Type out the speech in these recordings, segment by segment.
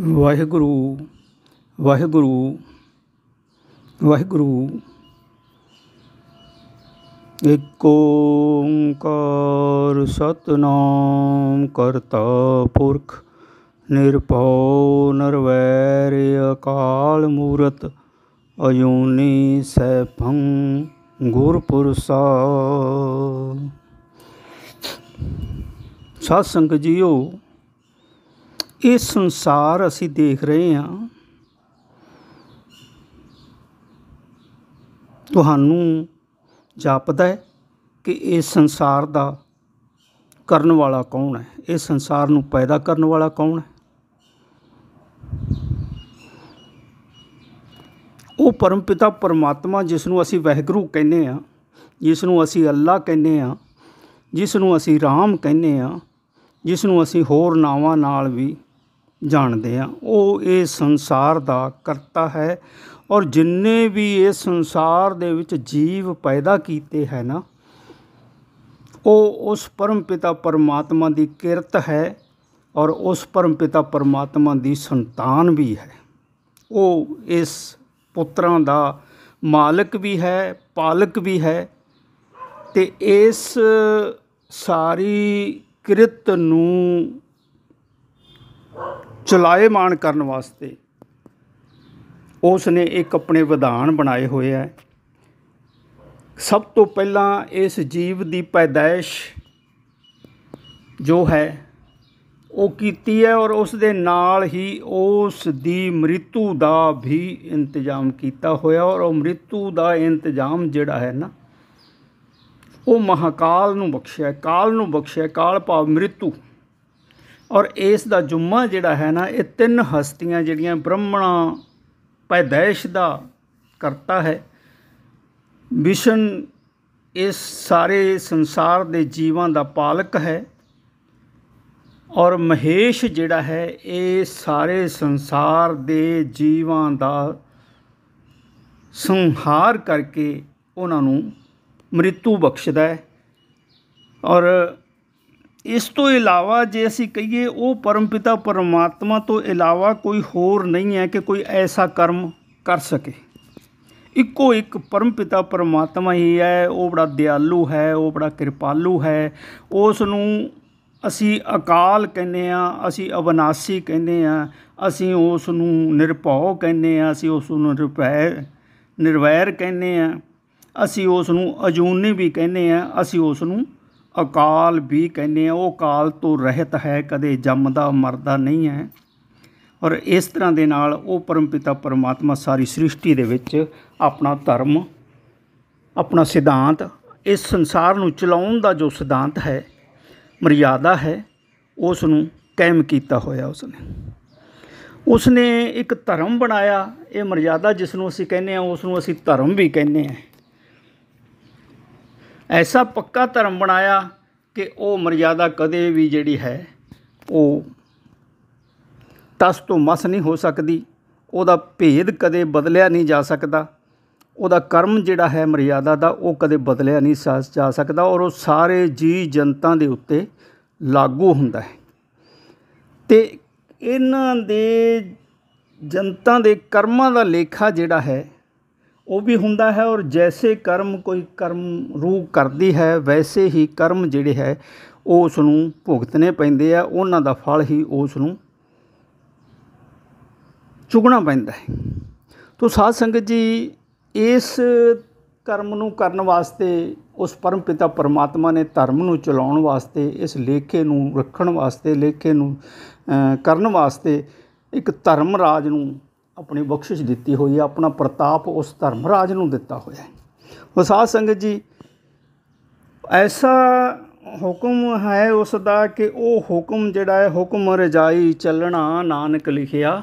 ਵਾਹਿਗੁਰੂ ਵਾਹਿਗੁਰੂ ਵਾਹਿਗੁਰੂ ਇੱਕ ਓੰਕਾਰ ਸਤਨਾਮ ਕਰਤਾ ਪੁਰਖ ਨਿਰਭਉ ਨਿਰਵੈਰ ਅਕਾਲ ਮੂਰਤ ਅਯੂਨੀ ਸੈਭੰ ਗੁਰ ਪੁਰਸਾ ਸਾਧ ਸੰਗ ਜੀਓ ਇਹ ਸੰਸਾਰ ਅਸੀਂ ਦੇਖ ਰਹੇ ਹਾਂ ਤੁਹਾਨੂੰ ਜਾਪਦਾ ਹੈ ਕਿ ਇਹ ਸੰਸਾਰ ਦਾ ਕਰਨ ਵਾਲਾ ਕੌਣ ਹੈ ਇਹ ਸੰਸਾਰ ਨੂੰ ਪੈਦਾ ਕਰਨ ਵਾਲਾ ਕੌਣ ਹੈ ਉਹ ਪਰਮ ਪਿਤਾ ਪਰਮਾਤਮਾ ਜਿਸ ਨੂੰ ਅਸੀਂ ਵਹਿਗੁਰੂ ਕਹਿੰਦੇ ਆ ਜਿਸ ਨੂੰ ਅਸੀਂ ਅੱਲਾ ਕਹਿੰਦੇ ਆ ਜਿਸ ਨੂੰ ਅਸੀਂ ਰਾਮ ਕਹਿੰਦੇ ਆ ਜਿਸ ਨੂੰ ਅਸੀਂ ਹੋਰ ਨਾਵਾਂ ਨਾਲ ਵੀ ਜਾਣਦੇ ਆ ਉਹ ਇਹ ਸੰਸਾਰ ਦਾ ਕਰਤਾ ਹੈ ਔਰ ਜਿੰਨੇ ਵੀ ਇਹ ਸੰਸਾਰ ਦੇ ਵਿੱਚ ਜੀਵ ਪੈਦਾ ਕੀਤੇ ਹੈ ਨਾ ਉਹ ਉਸ ਪਰਮ ਪਿਤਾ ਪਰਮਾਤਮਾ ਦੀ ਕਿਰਤ ਹੈ ਔਰ ਉਸ ਪਰਮ ਪਿਤਾ ਪਰਮਾਤਮਾ ਦੀ ਸੰਤਾਨ ਵੀ ਹੈ ਉਹ ਇਸ ਪੁੱਤਰਾਂ ਦਾ ਮਾਲਕ ਵੀ ਹੈ ਪਾਲਕ ਵੀ ਹੈ ਤੇ ਇਸ ਸਾਰੀ ਕਿਰਤ ਨੂੰ ਚਲਾਏਮਾਨ ਕਰਨ ਵਾਸਤੇ ਉਸ ਨੇ ਇੱਕ ਆਪਣੇ ਵਿਧਾਨ ਬਣਾਏ ਹੋਏ ਆ ਸਭ ਤੋਂ ਪਹਿਲਾਂ ਇਸ ਜੀਵ ਦੀ ਪੈਦਾਇਸ਼ ਜੋ ਹੈ ਉਹ ਕੀਤੀ ਹੈ ਔਰ ਉਸ ਦੇ ਨਾਲ ਹੀ ਉਸ ਦੀ ਮ੍ਰਿਤੂ ਦਾ ਵੀ ਇੰਤਜ਼ਾਮ ਕੀਤਾ ਹੋਇਆ ਔਰ ਉਹ ਮ੍ਰਿਤੂ ਦਾ ਇੰਤਜ਼ਾਮ ਜਿਹੜਾ ਹੈ ਨਾ ਉਹ ਮਹਾਕਾਲ ਨੂੰ ਬਖਸ਼ਿਆ ਕਾਲ ਨੂੰ ਬਖਸ਼ਿਆ ਕਾਲ ਭਾਵ ਮ੍ਰਿਤੂ ਔਰ ਇਸ ਦਾ ਜੁਮਾ ਜਿਹੜਾ ਹੈ ਨਾ ਇਹ ਤਿੰਨ ਹਸਤੀਆਂ ਜਿਹੜੀਆਂ ਬ੍ਰਹਮਣਾ ਪੈਦਾਇਸ਼ ਦਾ ਕਰਤਾ ਹੈ ਵਿਸ਼ਨ ਇਸ ਸਾਰੇ ਸੰਸਾਰ ਦੇ ਜੀਵਾਂ ਦਾ ਪਾਲਕ ਹੈ ਔਰ ਮਹੇਸ਼ ਜਿਹੜਾ ਹੈ ਇਹ ਸਾਰੇ ਸੰਸਾਰ ਦੇ ਜੀਵਾਂ ਦਾ ਸੰਹਾਰ ਕਰਕੇ ਉਹਨਾਂ ਨੂੰ ਮ੍ਰਿਤੂ ਬਖਸ਼ਦਾ ਹੈ ਔਰ ਇਸ ਤੋਂ ਇਲਾਵਾ ਜੇ ਅਸੀਂ ਕਹੀਏ ਉਹ ਪਰਮ ਪਿਤਾ ਪਰਮਾਤਮਾ ਤੋਂ ਇਲਾਵਾ ਕੋਈ ਹੋਰ ਨਹੀਂ ਹੈ ਕਿ ਕੋਈ ਐਸਾ ਕਰਮ ਕਰ ਸਕੇ ਇੱਕੋ ਇੱਕ ਪਰਮ ਪਿਤਾ ਪਰਮਾਤਮਾ ਹੀ ਹੈ ਉਹ ਬੜਾ ਦਿਆਲੂ ਹੈ ਉਹ ਬੜਾ ਕਿਰਪਾਲੂ ਹੈ ਉਸ ਨੂੰ ਅਸੀਂ ਅਕਾਲ ਕਹਿੰਦੇ ਆ ਅਸੀਂ ਅਵਨਾਸੀ ਕਹਿੰਦੇ ਆ ਅਸੀਂ ਉਸ ਨੂੰ ਨਿਰਭਉ ਕਹਿੰਦੇ ਆ ਅਸੀਂ ਉਸ ਨੂੰ ਨਿਰਭੈ ਨਿਰਵੈਰ ਕਹਿੰਦੇ ਆ ਅਸੀਂ ਉਸ ਨੂੰ ਅਜੂਨੀ ਵੀ ਕਹਿੰਦੇ ਆ ਅਸੀਂ ਉਸ ਨੂੰ ਅਕਾਲ ਵੀ ਕਹਿੰਦੇ ਆ ਉਹ ਕਾਲ ਤੋਂ ਰਹਿਤ ਹੈ ਕਦੇ ਜੰਮਦਾ ਮਰਦਾ ਨਹੀਂ ਹੈ ਔਰ ਇਸ ਤਰ੍ਹਾਂ ਦੇ ਨਾਲ ਉਹ ਪਰਮਪਿਤਾ ਪਰਮਾਤਮਾ ਸਾਰੀ ਸ੍ਰਿਸ਼ਟੀ ਦੇ ਵਿੱਚ ਆਪਣਾ ਧਰਮ ਆਪਣਾ ਸਿਧਾਂਤ ਇਸ ਸੰਸਾਰ ਨੂੰ ਚਲਾਉਣ ਦਾ ਜੋ ਸਿਧਾਂਤ ਹੈ ਮਰਿਆਦਾ ਹੈ ਉਸ ਨੂੰ ਕਾਇਮ ਕੀਤਾ ਹੋਇਆ ਉਸ ਨੇ ਉਸ ਨੇ ਇੱਕ ਧਰਮ ਬਣਾਇਆ ਇਹ ਮਰਿਆਦਾ ਜਿਸ ਨੂੰ ਅਸੀਂ ਕਹਿੰਦੇ ਆ ਉਸ ਨੂੰ ਅਸੀਂ ਧਰਮ ਵੀ ਕਹਿੰਦੇ ਆ ਐਸਾ ਪੱਕਾ ਧਰਮ ਬਣਾਇਆ ਕਿ ਉਹ ਮਰਜ਼ਾਦਾ ਕਦੇ ਵੀ ਜਿਹੜੀ ਹੈ ਉਹ ਤਸ ਤੋਂ ਮਸ ਨਹੀਂ ਹੋ ਸਕਦੀ ਉਹਦਾ ਭੇਦ ਕਦੇ ਬਦਲਿਆ ਨਹੀਂ ਜਾ ਸਕਦਾ ਉਹਦਾ ਕਰਮ ਜਿਹੜਾ ਹੈ ਮਰਿਆਦਾ ਦਾ ਉਹ ਕਦੇ ਬਦਲਿਆ ਨਹੀਂ ਜਾ ਸਕਦਾ ਔਰ ਉਹ ਸਾਰੇ ਜੀ ਜਨਤਾ ਦੇ ਉੱਤੇ ਲਾਗੂ ਹੁੰਦਾ ਹੈ ਤੇ ਇਹਨਾਂ ਦੇ ਜਨਤਾ ਦੇ ਕਰਮਾਂ ਦਾ ਲੇਖਾ ਜਿਹੜਾ ਹੈ ਉਹ ਵੀ ਹੁੰਦਾ ਹੈ ਔਰ ਜੈਸੇ ਕਰਮ ਕੋਈ ਕਰਮ ਰੂਪ ਕਰਦੀ ਹੈ ਵੈਸੇ ਹੀ ਕਰਮ ਜਿਹੜੇ ਹੈ ਉਹ ਉਸ ਨੂੰ ਭੁਗਤਨੇ ਪੈਂਦੇ ਆ ਉਹਨਾਂ ਦਾ ਫਲ ਹੀ ਉਸ ਨੂੰ ਚੁਗਣਾ ਪੈਂਦਾ ਹੈ ਤੋਂ ਸਾਧ ਸੰਗਤ ਜੀ ਇਸ ਕਰਮ ਨੂੰ ਕਰਨ ਵਾਸਤੇ ਉਸ ਪਰਮ ਪਿਤਾ ਪਰਮਾਤਮਾ ਨੇ ਧਰਮ ਨੂੰ ਚਲਾਉਣ ਵਾਸਤੇ ਇਸ ਲੇਖੇ ਨੂੰ ਰੱਖਣ ਵਾਸਤੇ ਲੇਖੇ ਨੂੰ ਕਰਨ ਵਾਸਤੇ ਇੱਕ ਧਰਮ ਰਾਜ ਨੂੰ ਆਪਣੀ ਬਖਸ਼ਿਸ਼ ਦਿੱਤੀ ਹੋਈ ਹੈ ਆਪਣਾ ਪ੍ਰਤਾਪ ਉਸ ਧਰਮ ਰਾਜ ਨੂੰ ਦਿੱਤਾ ਹੋਇਆ ਹੈ ਵਸਾਤ ਸੰਗਤ ਜੀ ਐਸਾ ਹੁਕਮ ਹੈ ਉਸ ਦਾ ਕਿ ਉਹ ਹੁਕਮ ਜਿਹੜਾ ਹੈ ਹੁਕਮ ਰਜਾਈ ਚੱਲਣਾ ਨਾਨਕ ਲਿਖਿਆ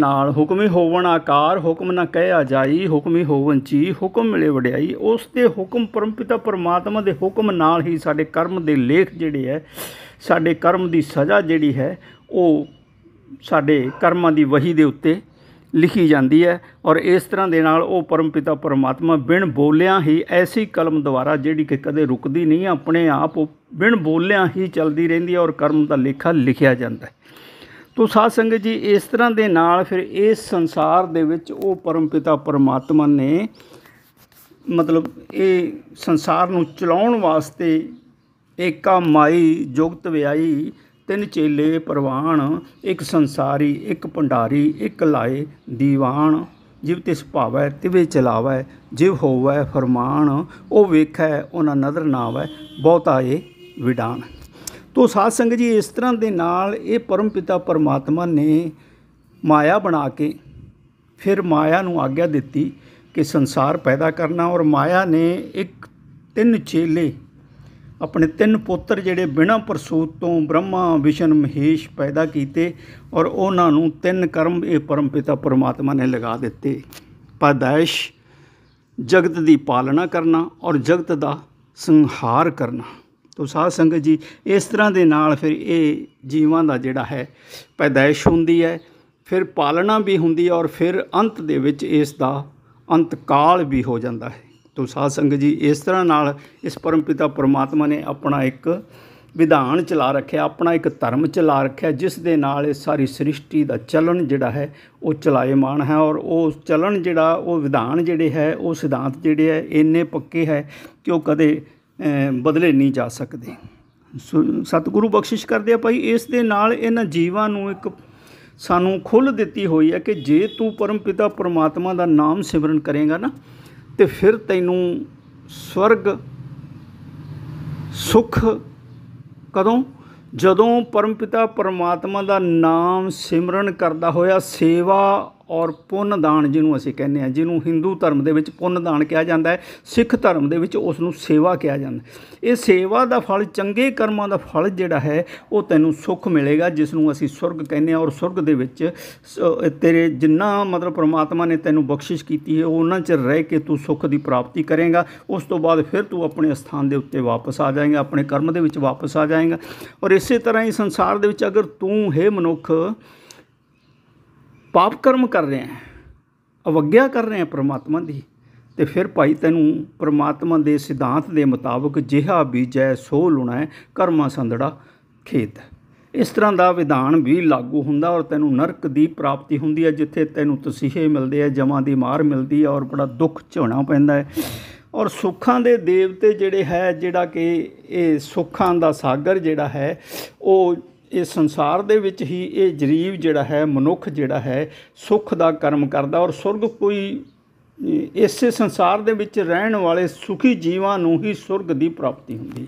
ਨਾਲ ਹੁਕਮੀ ਹੋਵਣ ਆਕਾਰ ਹੁਕਮ ਨਾ ਕਹਿਆ ਜਾਈ ਹੁਕਮੀ ਹੋਵਣ ਚੀ ਹੁਕਮ ਮਿਲੇ ਵਡਿਆਈ ਉਸ ਦੇ ਹੁਕਮ ਪਰਮਪਿਤਾ ਪਰਮਾਤਮਾ ਦੇ ਹੁਕਮ ਨਾਲ ਹੀ ਸਾਡੇ ਕਰਮ ਦੇ ਲੇਖ ਜਿਹੜੇ ਹੈ ਸਾਡੇ ਕਰਮ ਦੀ ਸਜ਼ਾ ਜਿਹੜੀ ਹੈ ਉਹ ਸਾਡੇ ਕਰਮਾਂ ਦੀ ਵਹੀ ਦੇ ਉੱਤੇ ਲਿਖੀ ਜਾਂਦੀ ਹੈ ਔਰ ਇਸ ਤਰ੍ਹਾਂ ਦੇ ਨਾਲ ਉਹ ਪਰਮ ਪਿਤਾ ਪਰਮਾਤਮਾ ਬਿਨ ਬੋਲਿਆਂ ਹੀ ਐਸੀ ਕਲਮ ਦੁਆਰਾ ਜਿਹੜੀ ਕਿ ਕਦੇ ਰੁਕਦੀ ਨਹੀਂ ਆਪਣੇ ਆਪ ਬਿਨ ਬੋਲਿਆਂ ਹੀ ਚੱਲਦੀ ਰਹਿੰਦੀ ਹੈ ਔਰ ਕਰਮ ਦਾ ਲੇਖਾ ਲਿਖਿਆ ਜਾਂਦਾ ਹੈ ਤੋ ਸਾਧ ਸੰਗਤ ਜੀ ਇਸ ਤਰ੍ਹਾਂ ਦੇ ਨਾਲ ਫਿਰ ਇਸ ਸੰਸਾਰ ਦੇ ਵਿੱਚ ਉਹ ਪਰਮ ਪਿਤਾ ਪਰਮਾਤਮਾ ਨੇ ਮਤਲਬ ਇਹ ਸੰਸਾਰ ਨੂੰ ਚਲਾਉਣ ਵਾਸਤੇ ਏਕਾ ਮਾਈ ਜੁਗਤ ਵਿਆਈ ਤਿੰਨ ਚੇਲੇ ਪ੍ਰਵਾਨ ਇੱਕ ਸੰਸਾਰੀ ਇੱਕ ਭੰਡਾਰੀ ਇੱਕ ਲਾਏ ਦੀਵਾਨ ਜਿਵ ਤਿਸ ਭਾਵੈ ਤਿਵੇ ਚਲਾਵੈ ਜਿਵ ਹੋਵੈ ਫਰਮਾਨ ਉਹ ਵੇਖੈ ਉਹਨਾਂ ਨਦਰ ਨਾ ਆਵੈ ਬਹੁਤਾ ਏ ਵਿਡਾਨ ਤੋ ਸਾਧ ਸੰਗਤ ਜੀ ਇਸ ਤਰ੍ਹਾਂ ਦੇ ਨਾਲ ਇਹ ਪਰਮ ਪਿਤਾ ਪਰਮਾਤਮਾ ਨੇ ਮਾਇਆ ਬਣਾ ਕੇ ਫਿਰ ਮਾਇਆ ਨੂੰ ਆਗਿਆ ਦਿੱਤੀ ਕਿ ਸੰਸਾਰ ਪੈਦਾ ਕਰਨਾ ਔਰ ਮਾਇਆ ਨੇ ਇੱਕ ਤਿੰਨ ਚੇਲੇ ਆਪਣੇ ਤਿੰਨ ਪੁੱਤਰ ਜਿਹੜੇ ਬਿਨਾਂ ਪ੍ਰਸੂਤ ਤੋਂ ਬ੍ਰਹਮਾ ਵਿਸ਼ਨ ਮਹੇਸ਼ ਪੈਦਾ ਕੀਤੇ ਔਰ ਉਹਨਾਂ ਨੂੰ ਤਿੰਨ ਕਰਮ ਇਹ ਪਰਮ ਪਿਤਾ ਪਰਮਾਤਮਾ ਨੇ ਲਗਾ ਦਿੱਤੇ ਪਦਾਇਸ਼ ਜਗਤ ਦੀ ਪਾਲਣਾ ਕਰਨਾ ਔਰ ਜਗਤ ਦਾ ਸੰਹਾਰ ਕਰਨਾ ਤੋ ਸਾਧ ਸੰਗਤ ਜੀ ਇਸ ਤਰ੍ਹਾਂ ਦੇ ਨਾਲ ਫਿਰ ਇਹ ਜੀਵਾਂ ਦਾ ਜਿਹੜਾ ਹੈ ਪੈਦਾਇਸ਼ ਹੁੰਦੀ ਹੈ ਫਿਰ ਪਾਲਣਾ ਵੀ ਹੁੰਦੀ ਹੈ ਔਰ ਫਿਰ ਅੰਤ ਦੇ ਵਿੱਚ ਇਸ ਦਾ ਅੰਤ ਕਾਲ ਵੀ ਹੋ ਜਾਂਦਾ ਹੈ ਤੋਂ ਸਾਧ ਸੰਗਤ ਜੀ ਇਸ ਤਰ੍ਹਾਂ ਨਾਲ ਇਸ ਪਰਮ ਪਿਤਾ ਪਰਮਾਤਮਾ ਨੇ ਆਪਣਾ ਇੱਕ ਵਿਧਾਨ ਚਲਾ ਰੱਖਿਆ ਆਪਣਾ ਇੱਕ ਧਰਮ ਚਲਾ ਰੱਖਿਆ ਜਿਸ ਦੇ ਨਾਲ ਇਹ ਸਾਰੀ ਸ੍ਰਿਸ਼ਟੀ ਦਾ ਚਲਨ ਜਿਹੜਾ ਹੈ ਉਹ ਚਲਾਇਮਾਨ ਹੈ ਔਰ ਉਹ ਚਲਨ ਜਿਹੜਾ ਉਹ ਵਿਧਾਨ ਜਿਹੜੇ ਹੈ ਉਹ ਸਿਧਾਂਤ ਜਿਹੜੇ ਹੈ ਇੰਨੇ ਪੱਕੇ ਹੈ ਕਿ ਉਹ ਕਦੇ ਬਦਲੇ ਨਹੀਂ ਜਾ ਸਕਦੇ ਸਤਿਗੁਰੂ ਬਖਸ਼ਿਸ਼ ਕਰਦੇ ਆ ਭਾਈ ਇਸ ਦੇ ਨਾਲ ਇਹਨਾਂ ਜੀਵਾਂ ਨੂੰ ਇੱਕ ਸਾਨੂੰ ਖੁੱਲ ਦਿੱਤੀ ਹੋਈ ਹੈ ਕਿ ਜੇ ਤੂੰ ਪਰਮ ਪਿਤਾ ਪਰਮਾਤਮਾ ਦਾ ਨਾਮ ਸਿਮਰਨ ਕਰੇਗਾ ਨਾ ਤੇ ਫਿਰ ਤੈਨੂੰ ਸਵਰਗ ਸੁਖ ਕਦੋਂ ਜਦੋਂ ਪਰਮਪਿਤਾ ਪਰਮਾਤਮਾ ਦਾ ਨਾਮ ਸਿਮਰਨ ਕਰਦਾ ਹੋਇਆ ਸੇਵਾ ਔਰ ਪੁੰਨ ਦਾਨ ਜਿਹਨੂੰ ਅਸੀਂ ਕਹਿੰਦੇ ਆ ਜਿਹਨੂੰ ਹਿੰਦੂ ਧਰਮ ਦੇ ਵਿੱਚ ਪੁੰਨ ਦਾਨ ਕਿਹਾ ਜਾਂਦਾ ਹੈ ਸਿੱਖ ਧਰਮ ਦੇ ਵਿੱਚ ਉਸ ਨੂੰ ਸੇਵਾ ਕਿਹਾ ਜਾਂਦਾ ਇਹ ਸੇਵਾ ਦਾ ਫਲ ਚੰਗੇ ਕਰਮਾਂ ਦਾ ਫਲ ਜਿਹੜਾ ਹੈ ਉਹ ਤੈਨੂੰ ਸੁੱਖ ਮਿਲੇਗਾ ਜਿਸ ਨੂੰ ਅਸੀਂ ਸੁਰਗ ਕਹਿੰਦੇ ਆ ਔਰ ਸੁਰਗ ਦੇ ਵਿੱਚ ਤੇਰੇ ਜਿੰਨਾ ਮਤਲਬ ਪ੍ਰਮਾਤਮਾ ਨੇ ਤੈਨੂੰ ਬਖਸ਼ਿਸ਼ ਕੀਤੀ ਹੈ ਉਹਨਾਂ 'ਚ ਰਹਿ ਕੇ ਤੂੰ ਸੁੱਖ ਦੀ ਪ੍ਰਾਪਤੀ ਕਰੇਗਾ ਉਸ ਤੋਂ ਬਾਅਦ ਫਿਰ ਤੂੰ ਆਪਣੇ ਸਥਾਨ ਦੇ ਉੱਤੇ ਵਾਪਸ ਆ ਜਾਏਗਾ ਆਪਣੇ ਕਰਮ ਦੇ ਵਿੱਚ ਵਾਪਸ ਆ ਜਾਏਗਾ ਔਰ ਇਸੇ ਤਰ੍ਹਾਂ ਹੀ ਸੰਸਾਰ ਦੇ ਵਿੱਚ ਅਗਰ ਤੂੰ ਹੈ ਮਨੁੱਖ ਪਾਪ ਕਰਮ ਕਰ ਰਹੇ ਹੈ ਅਵਗਿਆ ਕਰ ਰਹੇ ਹੈ ਪ੍ਰਮਾਤਮਾ ਦੀ ਤੇ ਫਿਰ ਭਾਈ ਤੈਨੂੰ ਪ੍ਰਮਾਤਮਾ ਦੇ ਸਿਧਾਂਤ ਦੇ ਮੁਤਾਬਕ ਜਿਹਾ ਬੀਜੈ ਸੋ ਲੁਣਾ ਕਰਮਾ ਸੰਦੜਾ ਖੇਤ ਇਸ ਤਰ੍ਹਾਂ ਦਾ ਵਿਧਾਨ ਵੀ ਲਾਗੂ ਹੁੰਦਾ ਔਰ ਤੈਨੂੰ ਨਰਕ ਦੀ ਪ੍ਰਾਪਤੀ ਹੁੰਦੀ ਹੈ ਜਿੱਥੇ ਤੈਨੂੰ ਤਸੀਹੇ ਮਿਲਦੇ ਆ ਜਮਾਂ ਦੀ ਮਾਰ ਮਿਲਦੀ ਹੈ ਔਰ ਬੜਾ ਦੁੱਖ ਝੋਣਾ ਪੈਂਦਾ ਹੈ ਔਰ ਸੁੱਖਾਂ ਦੇ ਦੇਵਤੇ ਜਿਹੜੇ ਹੈ ਜਿਹੜਾ ਕਿ ਇਹ ਸੁੱਖਾਂ ਦਾ ਸਾਗਰ ਜਿਹੜਾ ਹੈ ਉਹ ਇਹ ਸੰਸਾਰ ਦੇ ਵਿੱਚ ਹੀ ਇਹ ਜਰੀਵ ਜਿਹੜਾ ਹੈ ਮਨੁੱਖ ਜਿਹੜਾ ਹੈ ਸੁੱਖ ਦਾ ਕਰਮ ਕਰਦਾ ਔਰ ਸੁਰਗ ਕੋਈ ਇਸੇ ਸੰਸਾਰ ਦੇ ਵਿੱਚ ਰਹਿਣ ਵਾਲੇ ਸੁਖੀ ਜੀਵਾਂ ਨੂੰ ਹੀ ਸੁਰਗ ਦੀ ਪ੍ਰਾਪਤੀ ਹੁੰਦੀ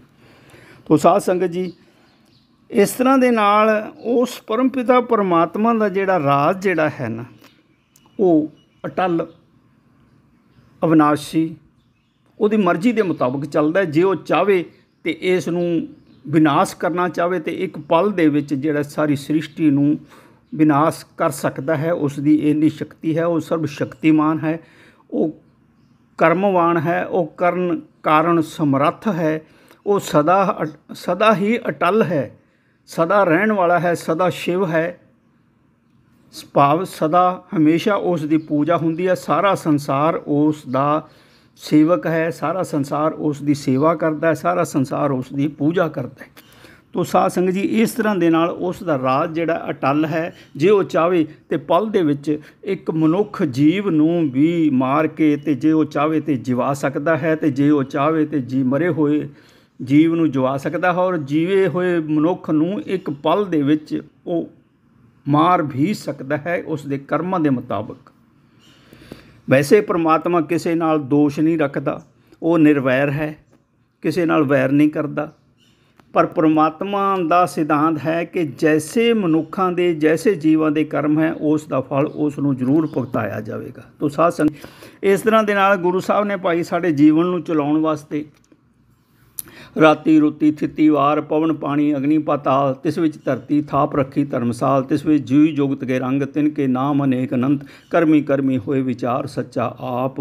ਤੋ ਸਾਧ ਸੰਗਤ ਜੀ ਇਸ ਤਰ੍ਹਾਂ ਦੇ ਨਾਲ ਉਸ ਪਰਮਪਿਤਾ ਪਰਮਾਤਮਾ ਦਾ ਜਿਹੜਾ ਰਾਜ ਜਿਹੜਾ ਹੈ ਨਾ ਉਹ ਅਟਲ ਅਵਨਾਸ਼ੀ ਉਹਦੀ ਮਰਜ਼ੀ ਦੇ ਮੁਤਾਬਕ ਚੱਲਦਾ ਜੇ ਉਹ ਚਾਵੇ ਤੇ ਇਸ ਨੂੰ ਵਿਨਾਸ਼ ਕਰਨਾ ਚਾਹਵੇ ਤੇ ਇੱਕ ਪਲ ਦੇ ਵਿੱਚ ਜਿਹੜਾ ਸਾਰੀ ਸ੍ਰਿਸ਼ਟੀ ਨੂੰ ਵਿਨਾਸ਼ ਕਰ ਸਕਦਾ ਹੈ ਉਸ ਦੀ ਇੰਨੀ ਸ਼ਕਤੀ ਹੈ ਉਹ ਸਰਬ ਸ਼ਕਤੀਮਾਨ ਹੈ ਉਹ ਕਰਮਵਾਨ ਹੈ ਉਹ ਕਰਨ ਕਾਰਨ ਸਮਰੱਥ ਹੈ ਉਹ ਸਦਾ ਸਦਾ ਹੀ ਅਟਲ ਹੈ ਸਦਾ ਰਹਿਣ ਵਾਲਾ ਹੈ ਸਦਾ ਸ਼ਿਵ ਹੈ ਭਾਵ ਸਦਾ ਹਮੇਸ਼ਾ ਉਸ ਦੀ ਪੂਜਾ ਹੁੰਦੀ ਹੈ ਸਾਰਾ ਸੰਸਾਰ ਉਸ ਦਾ ਸੇਵਕ ਹੈ ਸਾਰਾ ਸੰਸਾਰ ਉਸ ਦੀ ਸੇਵਾ ਕਰਦਾ ਹੈ ਸਾਰਾ ਸੰਸਾਰ ਉਸ ਦੀ ਪੂਜਾ ਕਰਦਾ ਹੈ ਤੋ ਸਾਧ ਸੰਗਤ ਜੀ ਇਸ ਤਰ੍ਹਾਂ ਦੇ ਨਾਲ ਉਸ ਦਾ ਰਾਜ ਜਿਹੜਾ ਅਟਲ ਹੈ ਜੇ ਉਹ ਚਾਵੇ ਤੇ ਪਲ ਦੇ ਵਿੱਚ ਇੱਕ ਮਨੁੱਖ ਜੀਵ ਨੂੰ ਵੀ ਮਾਰ ਕੇ ਤੇ ਜੇ ਉਹ ਚਾਵੇ ਤੇ ਜਿਵਾ ਸਕਦਾ ਹੈ ਤੇ ਜੇ ਉਹ ਚਾਵੇ ਤੇ ਜੀ ਮਰੇ ਹੋਏ ਜੀਵ ਨੂੰ ਜਵਾ ਸਕਦਾ ਹੈ ਔਰ ਜੀਵੇ ਹੋਏ ਮਨੁੱਖ ਨੂੰ ਇੱਕ ਪਲ ਦੇ ਵਿੱਚ ਉਹ ਮਾਰ ਵੀ ਸਕਦਾ ਹੈ ਉਸ ਦੇ ਕਰਮਾਂ ਦੇ ਮੁਤਾਬਕ ਵੈਸੇ ਪ੍ਰਮਾਤਮਾ ਕਿਸੇ ਨਾਲ ਦੋਸ਼ ਨਹੀਂ ਰੱਖਦਾ ਉਹ ਨਿਰਵੈਰ ਹੈ ਕਿਸੇ ਨਾਲ ਵੈਰ ਨਹੀਂ ਕਰਦਾ ਪਰ ਪ੍ਰਮਾਤਮਾ ਦਾ ਸਿਧਾਂਤ ਹੈ ਕਿ ਜੈਸੇ ਮਨੁੱਖਾਂ ਦੇ ਜੈਸੇ ਜੀਵਾਂ ਦੇ ਕਰਮ ਹੈ ਉਸ ਦਾ ਫਲ ਉਸ ਨੂੰ ਜ਼ਰੂਰ ਭੁਗਤਾਇਆ ਜਾਵੇਗਾ ਤੋਂ ਸਾਧ ਸੰਗ ਇਸ ਤਰ੍ਹਾਂ ਦੇ ਨਾਲ ਗੁਰੂ ਸਾਹਿਬ ਨੇ ਭਾਈ ਸਾਡੇ ਜੀਵਨ ਨੂੰ ਚਲਾਉਣ ਵਾਸਤੇ ਰਾਤੀ ਰੁੱਤੀ ਥਿੱਤੀ ਵਾਰ ਪਵਨ ਪਾਣੀ ਅਗਨੀ ਪਤਾਲ ਤਿਸ ਵਿੱਚ ਧਰਤੀ ਥਾਪ ਰੱਖੀ ਧਰਮਸਾਲ ਤਿਸ ਵਿੱਚ ਜੂਈ ਜੋਗਤ ਕੇ ਰੰਗ ਤਿਨ ਕੇ ਨਾਮ ਅਨੇਕ ਅਨੰਤ ਕਰਮੀ ਕਰਮੀ ਹੋਏ ਵਿਚਾਰ ਸੱਚਾ ਆਪ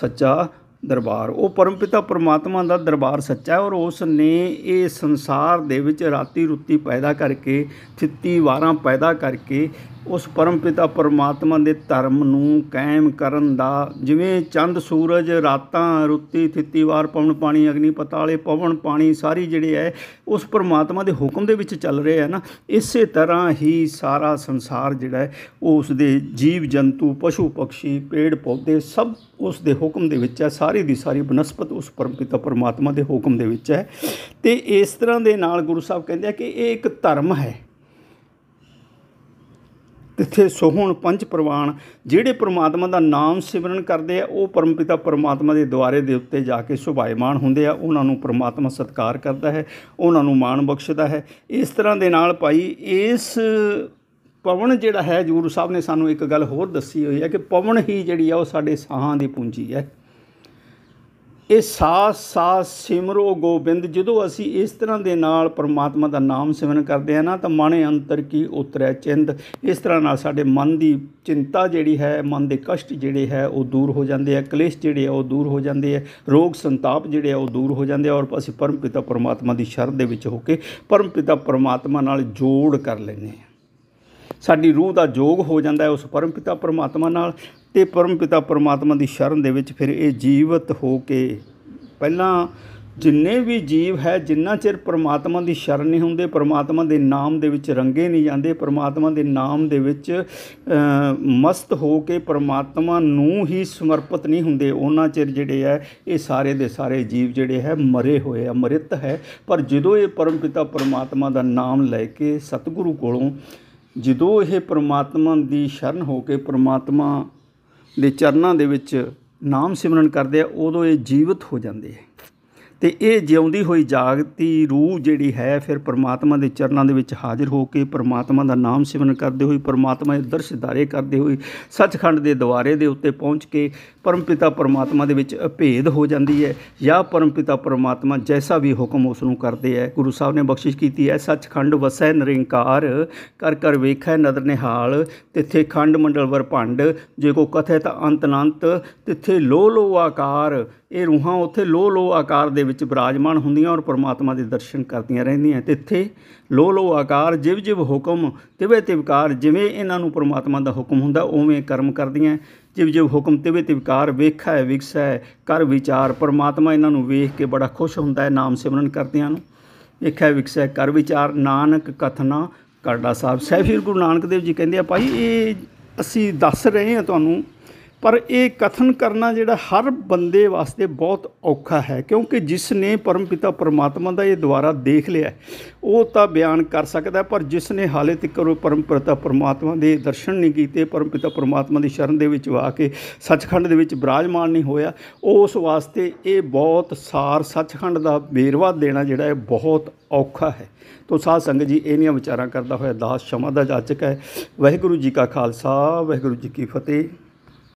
ਸੱਚਾ ਦਰਬਾਰ ਉਹ ਪਰਮਪਿਤਾ ਪਰਮਾਤਮਾ ਦਾ ਦਰਬਾਰ ਸੱਚਾ ਹੈ ਔਰ ਉਸ ਨੇ ਇਹ ਸੰਸਾਰ ਦੇ ਵਿੱਚ ਰਾਤੀ ਰੁੱਤੀ ਪੈਦਾ ਕਰਕੇ ਥਿੱਤੀ ਵਾਰਾਂ ਪੈਦਾ ਕਰਕੇ ਉਸ ਪਰਮ ਪਿਤਾ ਪਰਮਾਤਮਾ ਦੇ ਧਰਮ ਨੂੰ ਕਾਇਮ ਕਰਨ ਦਾ ਜਿਵੇਂ ਚੰਦ ਸੂਰਜ ਰਾਤਾਂ ਰੁੱਤੀ ਥਿੱਤੀ ਵਾਰ ਪਵਨ ਪਾਣੀ ਅਗਨੀ ਪਤਾਲੇ ਪਵਨ ਪਾਣੀ ਸਾਰੀ ਜਿਹੜੇ ਹੈ ਉਸ ਪਰਮਾਤਮਾ ਦੇ ਹੁਕਮ ਦੇ ਵਿੱਚ ਚੱਲ ਰਹੇ ਹੈ ਨਾ ਇਸੇ ਤਰ੍ਹਾਂ ਹੀ ਸਾਰਾ ਸੰਸਾਰ ਜਿਹੜਾ ਹੈ ਉਹ ਉਸ ਦੇ ਜੀਵ ਜੰਤੂ ਪਸ਼ੂ ਪਕਸ਼ੀ ਪੇੜ ਪੌਦੇ ਸਭ ਉਸ ਦੇ ਹੁਕਮ ਦੇ ਵਿੱਚ ਹੈ ਸਾਰੀ ਦੀ ਸਾਰੀ ਬਨਸਪਤ ਉਸ ਪਰਮ ਪਿਤਾ ਪਰਮਾਤਮਾ ਦੇ ਹੁਕਮ ਦੇ ਵਿੱਚ ਹੈ ਤੇ ਇਸ ਤਰ੍ਹਾਂ ਦੇ ਨਾਲ ਗੁਰੂ ਸਾਹਿਬ ਕਹਿੰਦੇ ਆ ਕਿ ਇਹ ਇੱਕ ਧਰਮ ਹੈ ਜਿੱਥੇ ਸੋਹਣ ਪੰਜ ਪ੍ਰਵਾਨ ਜਿਹੜੇ ਪ੍ਰਮਾਤਮਾ ਦਾ ਨਾਮ ਸਿਮਰਨ ਕਰਦੇ ਆ ਉਹ ਪਰਮਪਿਤਾ ਪ੍ਰਮਾਤਮਾ ਦੇ ਦੁਆਰੇ ਦੇ ਉੱਤੇ ਜਾ ਕੇ ਸੁਭਾਇਮਾਨ ਹੁੰਦੇ ਆ ਉਹਨਾਂ ਨੂੰ ਪ੍ਰਮਾਤਮਾ ਸਤਿਕਾਰ ਕਰਦਾ ਹੈ ਉਹਨਾਂ ਨੂੰ ਮਾਣ ਬਖਸ਼ਦਾ ਹੈ ਇਸ ਤਰ੍ਹਾਂ ਦੇ ਨਾਲ ਭਾਈ ਇਸ ਪਵਨ ਜਿਹੜਾ ਹੈ ਜੂਰ ਸਾਹਿਬ ਨੇ ਸਾਨੂੰ ਇੱਕ ਗੱਲ ਹੋਰ ਦੱਸੀ ਹੋਈ ਹੈ ਕਿ ਪਵਨ ਹੀ ਜਿਹੜੀ ਆ ਉਹ ਸਾਡੇ ਸਾਹਾਂ ਦੀ ਪੂੰਜੀ ਹੈ ਇਹ ਸਾਸ ਸਾਸ ਸਿਮਰੋ ਗੋਬਿੰਦ ਜਦੋਂ ਅਸੀਂ ਇਸ ਤਰ੍ਹਾਂ ਦੇ ਨਾਲ ਪਰਮਾਤਮਾ ਦਾ ਨਾਮ ਸਿਮਰਨ ਕਰਦੇ ਆ ਨਾ ਤਾਂ ਮਨੇ ਅੰਤਰ ਕੀ ਉਤਰੈ ਚਿੰਦ ਇਸ ਤਰ੍ਹਾਂ ਨਾਲ ਸਾਡੇ ਮਨ ਦੀ ਚਿੰਤਾ ਜਿਹੜੀ ਹੈ ਮਨ ਦੇ ਕਸ਼ਟ ਜਿਹੜੇ ਹੈ ਉਹ ਦੂਰ ਹੋ ਜਾਂਦੇ ਆ ਕਲੇਸ਼ ਜਿਹੜੇ ਆ ਉਹ ਦੂਰ ਹੋ ਜਾਂਦੇ ਆ ਰੋਗ ਸੰਤਾਪ ਜਿਹੜੇ ਆ ਉਹ ਦੂਰ ਹੋ ਜਾਂਦੇ ਆ ਔਰ ਅਸੀਂ ਪਰਮ ਪਿਤਾ ਪਰਮਾਤਮਾ ਦੀ ਸ਼ਰਨ ਦੇ ਵਿੱਚ ਹੋ ਕੇ ਪਰਮ ਪਿਤਾ ਪਰਮਾਤਮਾ ਨਾਲ ਜੋੜ ਕਰ ਲੈਂਦੇ ਆ ਸਾਡੀ ਰੂਹ ਦਾ ਜੋਗ ਹੋ ਜਾਂਦਾ ਹੈ ਉਸ ਪਰਮ ਪਿਤਾ ਪਰਮਾਤਮਾ ਨਾਲ ਤੇ ਪਰਮ ਪਿਤਾ ਪਰਮਾਤਮਾ ਦੀ ਸ਼ਰਨ ਦੇ ਵਿੱਚ ਫਿਰ ਇਹ ਜੀਵਤ ਹੋ ਕੇ ਪਹਿਲਾਂ ਜਿੰਨੇ ਵੀ ਜੀਵ ਹੈ ਜਿੰਨਾ ਚਿਰ ਪਰਮਾਤਮਾ ਦੀ ਸ਼ਰਨ ਨਹੀਂ ਹੁੰਦੇ ਪਰਮਾਤਮਾ ਦੇ ਨਾਮ ਦੇ ਵਿੱਚ ਰੰਗੇ ਨਹੀਂ ਜਾਂਦੇ ਪਰਮਾਤਮਾ ਦੇ ਨਾਮ ਦੇ ਵਿੱਚ ਮਸਤ ਹੋ ਕੇ ਪਰਮਾਤਮਾ ਨੂੰ ਹੀ ਸਮਰਪਿਤ ਨਹੀਂ ਹੁੰਦੇ ਉਹਨਾਂ ਚਿਰ ਜਿਹੜੇ ਹੈ ਇਹ ਸਾਰੇ ਦੇ ਸਾਰੇ ਜੀਵ ਜਿਹੜੇ ਹੈ ਮਰੇ ਹੋਏ ਅਮਰਿਤ ਹੈ ਪਰ ਜਦੋਂ ਇਹ ਪਰਮ ਪਿਤਾ ਦਾ ਨਾਮ ਲੈ ਕੇ ਸਤਿਗੁਰੂ ਕੋਲੋਂ ਜਦੋਂ ਇਹ ਪ੍ਰਮਾਤਮਾ ਦੀ ਸ਼ਰਨ ਹੋ ਕੇ ਪ੍ਰਮਾਤਮਾ ਦੇ ਚਰਨਾਂ ਦੇ ਵਿੱਚ ਨਾਮ ਸਿਮਰਨ ਕਰਦੇ ਆ ਉਦੋਂ ਇਹ ਜੀਵਤ ਹੋ ਜਾਂਦੇ ਆ ਤੇ ਇਹ ਜਿਉਂਦੀ ਹੋਈ ਜਾਗਤੀ ਰੂਹ ਜਿਹੜੀ ਹੈ ਫਿਰ ਪ੍ਰਮਾਤਮਾ ਦੇ ਚਰਨਾਂ ਦੇ ਵਿੱਚ ਹਾਜ਼ਰ ਹੋ ਕੇ ਪ੍ਰਮਾਤਮਾ ਦਾ ਨਾਮ ਸਿਮਰਨ ਕਰਦੇ ਹੋਏ ਪ੍ਰਮਾਤਮਾ ਦੇ ਦਰਸ਼ਦਾਰੇ ਕਰਦੇ ਹੋਏ ਸੱਚਖੰਡ ਦੇ ਦੁਆਰੇ ਦੇ ਉੱਤੇ ਪਹੁੰਚ ਕੇ ਪਰਮਪਿਤਾ ਪਰਮਾਤਮਾ ਦੇ ਵਿੱਚ ਭੇਦ ਹੋ ਜਾਂਦੀ ਹੈ ਜਾਂ ਪਰਮਪਿਤਾ ਪਰਮਾਤਮਾ ਜੈਸਾ ਵੀ ਹੁਕਮ ਉਸ ਨੂੰ ਕਰਦੇ ਹੈ ਗੁਰੂ ਸਾਹਿਬ ਨੇ ਬਖਸ਼ਿਸ਼ ਕੀਤੀ ਹੈ ਸੱਚਖੰਡ ਵਸੈ ਨਿਰੰਕਾਰ ਕਰ ਕਰ ਵੇਖੈ ਨਦਰ ਨਿਹਾਲ ਤਿੱਥੇ ਖੰਡ ਮੰਡਲ ਵਰ ਭੰਡ ਜੇ ਕੋ ਕਥੈ ਤਾਂ ਅੰਤ ਅਨੰਤ ਤਿੱਥੇ ਲੋ ਲੋ ਆਕਾਰ ਇਹ ਰੂਹਾਂ ਉੱਥੇ ਲੋ ਲੋ ਆਕਾਰ ਦੇ ਵਿੱਚ ਬਿਰਾਜਮਾਨ ਹੁੰਦੀਆਂ ਔਰ ਪਰਮਾਤਮਾ ਦੇ ਦਰਸ਼ਨ ਕਰਦੀਆਂ ਰਹਿੰਦੀਆਂ ਤਿੱਥੇ ਲੋ ਲੋ ਆਕਾਰ ਜਿਵ ਜਿਵ ਹੁਕਮ ਤਿਵੇ ਤਿਵਕਾਰ ਜਿਵੇਂ ਇਹਨਾਂ ਨੂੰ ਪਰਮਾਤਮਾ ਦਾ ਹੁਕਮ ਹੁੰਦਾ ਉਵੇਂ ਕਰਮ ਕਰਦੀਆਂ ਜਿਵ ਜਿਵ ਹੁਕਮ ਤਿਵੇ ਵੇਖਾ ਹੈ ਵਿਕਸਾ ਹੈ ਕਰ ਵਿਚਾਰ ਪਰਮਾਤਮਾ ਇਹਨਾਂ ਨੂੰ ਵੇਖ ਕੇ ਬੜਾ ਖੁਸ਼ ਹੁੰਦਾ ਹੈ ਨਾਮ ਸਿਮਰਨ ਕਰਦਿਆਂ ਨੂੰ ਵੇਖਾ ਵਿਕਸਾ ਕਰ ਵਿਚਾਰ ਨਾਨਕ ਕਥਨਾ ਕਰਦਾ ਸਾਹਿਬ ਸਹਿਬੀਰ ਗੁਰੂ ਨਾਨਕ ਦੇਵ ਜੀ ਕਹਿੰਦੇ ਆ ਭਾਈ ਇਹ ਅਸੀਂ ਦੱਸ ਰਹੇ ਹਾਂ ਤੁਹਾਨੂੰ ਪਰ ਇਹ ਕਥਨ ਕਰਨਾ ਜਿਹੜਾ ਹਰ ਬੰਦੇ ਵਾਸਤੇ ਬਹੁਤ ਔਖਾ ਹੈ ਕਿਉਂਕਿ ਜਿਸ ਨੇ ਪਰਮਪਿਤਾ ਪਰਮਾਤਮਾ ਦਾ ਇਹ ਦੁਆਰਾ ਦੇਖ ਲਿਆ ਉਹ ਤਾਂ ਬਿਆਨ ਕਰ ਸਕਦਾ ਪਰ ਜਿਸ ਨੇ ਹਾਲੇ ਤੱਕ ਉਹ ਪਰਮਪਿਤਾ ਪਰਮਾਤਮਾ ਦੇ ਦਰਸ਼ਨ ਨਹੀਂ ਕੀਤੇ ਪਰਮਪਿਤਾ ਪਰਮਾਤਮਾ ਦੀ ਸ਼ਰਨ ਦੇ ਵਿੱਚ ਵਾ ਕੇ ਸੱਚਖੰਡ ਦੇ ਵਿੱਚ ਬਰਾਜਮਾਨ ਨਹੀਂ ਹੋਇਆ ਉਸ ਵਾਸਤੇ ਇਹ ਬਹੁਤ ਸਾਰ ਸੱਚਖੰਡ ਦਾ ਬੇਰਵਾ ਦੇਣਾ ਜਿਹੜਾ ਹੈ ਬਹੁਤ ਔਖਾ ਹੈ ਤੋਂ ਸਾਧ ਸੰਗਤ ਜੀ ਇਹਨੀਆਂ ਵਿਚਾਰਾਂ ਕਰਦਾ ਹੋਇਆ ਦਾਸ ਸ਼ਮਾ ਦਾ ਜਾਚਕ ਹੈ ਵਾਹਿਗੁਰੂ ਜੀ ਕਾ ਖਾਲਸਾ ਵਾਹਿਗੁਰੂ ਜੀ ਕੀ ਫਤਿਹ